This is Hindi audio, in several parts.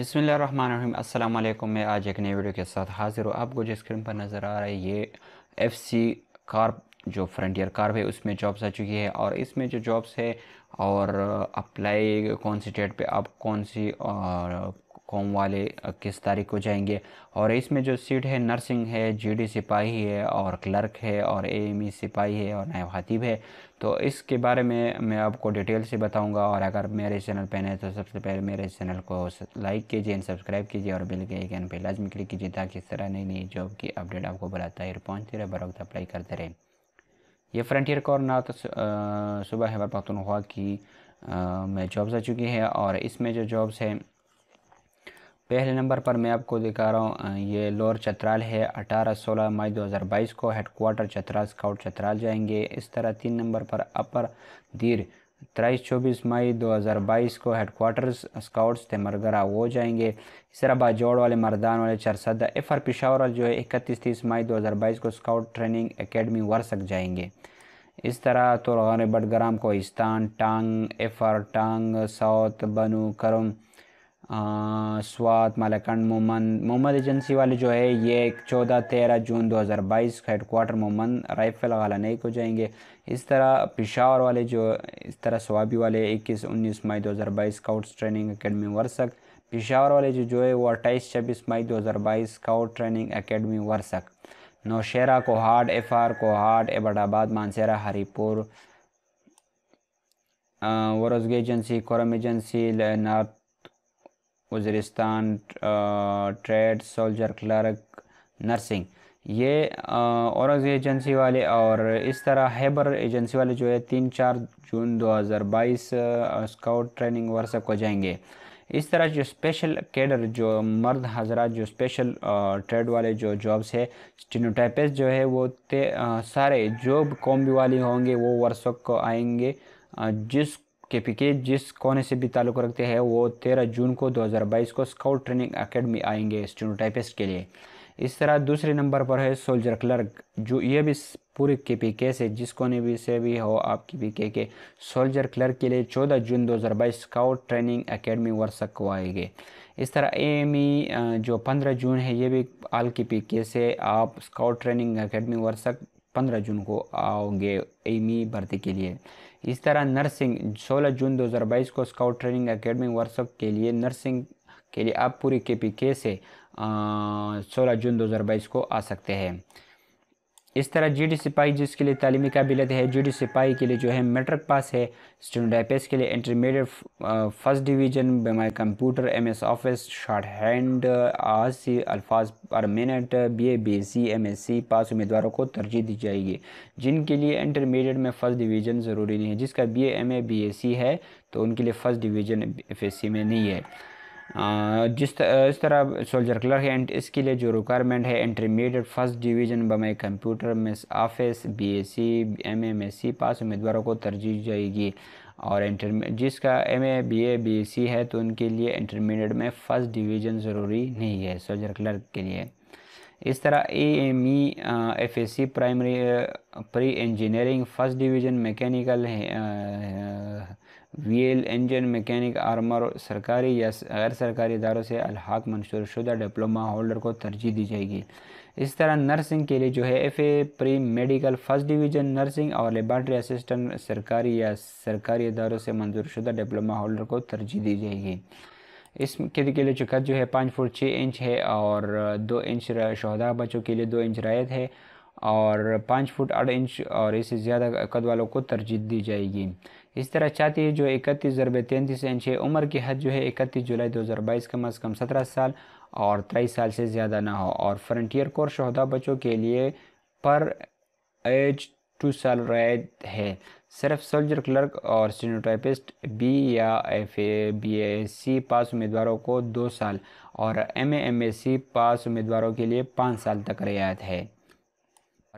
अस्सलाम वालेकुम मैं आज एक नई वीडियो के साथ हाज़िर हूँ आपको जो स्क्रीन पर नज़र आ रहा है ये एफसी कार जो फ्रंटियर कार है उसमें जॉब्स आ चुकी है और इसमें जो जॉब्स है और अप्लाई कौन सी डेट पे आप कौन सी और कॉम वाले किस तारीख को जाएंगे और इसमें जो सीट है नर्सिंग है जीडी सिपाही है और क्लर्क है और एएमई e सिपाही है और नायब हातिब है तो इसके बारे में मैं आपको डिटेल से बताऊंगा और अगर मेरे चैनल पर नए तो सबसे पहले मेरे चैनल को लाइक कीजिए एंड सब्सक्राइब कीजिए और बिल के एक एन पर लाजमी क्लिक कीजिए ताकि इस तरह नई नई जॉब की अपडेट आपको बुलाता है पहुँचते रहे बर वक्त अप्लाई करते रहे ये फ्रंटियर कॉर्नर तो सुबह हैबर पखतनखा की मैं जॉब्स आ चुकी है और इसमें जो जॉब्स हैं पहले नंबर पर मैं आपको दिखा रहा हूँ ये लोअर चतराल है अठारह सोलह मई 2022 को हेड कोार्टर चतराल स्काउट चतराल जाएंगे इस तरह तीन नंबर पर अपर दीर तेईस चौबीस मई 2022 को हेड कोार्टर स्काउट्स तेमरगरा वो जाएंगे इस तरह बाजौड़ वाले मरदान वाले चरसदा एफ आर पिशावर जो है इकतीस तीस मई बाईस को स्काउट ट्रेनिंग अकेडमी वर्सक जाएंगे इस तरह तो बटग्राम कोहिस्तान टांग एफ आर टांग साउथ बनू करम स्वात मालाकंड मोहम्मद मोहम्मद एजेंसी वाले जो है ये एक चौदह तेरह June 2022 headquarter Mohammad rifle नहीं हो जाएंगे इस तरह पिशावर वाले जो इस तरह स्वाबी वाले इक्कीस उन्नीस मई दो हज़ार बाईस scouts training academy Warsak Peshawar वाले जो जो है वो अट्ठाईस छब्बीस मई दो हज़ार बाईस scout training academy Warsak Nowshera Kohat F R Kohat Abbottabad Mansehra Haripur वरोजगी agency Kurram agency North Waziristan trade soldier clerk nursing ये और एजेंसी वाले और इस तरह हैबर एजेंसी वाले जो है तीन चार जून 2022 स्काउट ट्रेनिंग वर्कशॉप को जाएंगे इस तरह जो स्पेशल कैडर जो मर्द हजरा जो स्पेशल ट्रेड वाले जो जॉब्स है स्टिनोटाइपिस जो है वो ते, सारे जॉब कॉम्बी वाले होंगे वो वर्षों को आएंगे जिस के पी के जिस कोने से भी ताल्लुक़ रखते हैं वो तेरह जून को दो हज़ार बाईस को स्काउट ट्रेनिंग अकेडमी आएंगे स्टेनोटाइपिस्ट के लिए इस तरह दूसरे नंबर पर है सोल्जर क्लर्क जो ये भी पूरे के पी के से जिस कोने भी से भी हो आप के पी के के सोल्जर क्लर्क के लिए चौदह जून दो हज़ार बाईस स्काउट ट्रेनिंग अकेडमी वर्षक को आएंगे इस तरह ए e, जो पंद्रह जून है ये भी आल के पी के से आप स्काउट ट्रेनिंग अकेडमी वर्षक 15 जून को आओगे एमी भर्ती के लिए इस तरह नर्सिंग 16 जून 2022 को स्काउट ट्रेनिंग अकेडमी वर्कशॉप के लिए नर्सिंग के लिए आप पूरी के पी के से सोलह जून 2022 को आ सकते हैं इस तरह जी डी सिपाही जिसके लिए तलीमी काबिलियत है जी डी सिपाही के लिए जो है मेट्रिक पास है स्टूडेंट आई के लिए इंटरमीडिएट फर्स्ट डिवीजन बेमाई computer M S office shorthand आसी अल्फाज पर minute B A B C M S C pass उम्मीदवारों को तरजीह दी जाएगी जिनके लिए इंटरमीडिएट में फ़र्स्ट डिवीज़न ज़रूरी नहीं है जिसका B A M A B A C है तो उनके लिए first division F S C में नहीं है जिस इस तरह सोल्जर क्लर्क है एंड इसके लिए जो रिक्वायरमेंट है इंटरमीडिएट फर्स्ट डिवीजन बमई computer MS office B MMSC C M M S C pass उम्मीदवारों को तरजीह जाएगी और इंटर जिसका M A B A B C है तो उनके लिए इंटरमीडिएट में फ़र्स्ट डिवीज़न ज़रूरी नहीं है सोल्जर क्लर्क के लिए इस तरह A M E F S C primary pre engineering first division mechanical wheel engine mechanic armour सरकारी या गैर सरकारी इदारों से अलहाक मंशूर शुदा डिप्लोमा होल्डर को तरजीह दी जाएगी इस तरह नर्सिंग के लिए जो है F A pre medical first division nursing और लेबार्ट्री असिस्टेंट सरकारी या सरकारी इदारों से मंजूर शुदा डिप्लोमा होल्डर को तरजीह दी जाएगी इसके के लिए चुका जो है पाँच फुट छः इंच है और दो इंच शहदा बच्चों के लिए दो इंच रायत है और पाँच फुट आठ इंच और इससे ज़्यादा कद वालों को तरजीह दी जाएगी इस तरह चाहती है जो इकतीस ज़रब तैंतीस इंच है उम्र की हद जो है इकतीस जुलाई दो हज़ार बाईस कम अज़ कम सत्रह साल और तेईस साल से ज़्यादा ना हो और फ्रंटियर कोर शहदा बच्चों के लिए पर एज टू साल रैद है सिर्फ सोल्जर क्लर्क और सीनोटाइपिस्ट बी या F A B S C pass उम्मीदवारों को दो साल और M M S C pass उम्मीदवारों के लिए पाँच साल तक रियायत है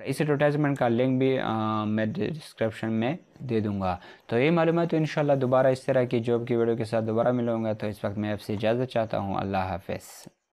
और इस एडवर्टाइजमेंट का लिंक भी आ, मैं डिस्क्रिप्शन में दे दूंगा तो ये मालूम है तो इन दोबारा इस तरह की जॉब की वीडियो के साथ दोबारा मिलूंगा तो इस वक्त मैं आपसे इजाज़त चाहता हूँ अल्लाह हाफिज़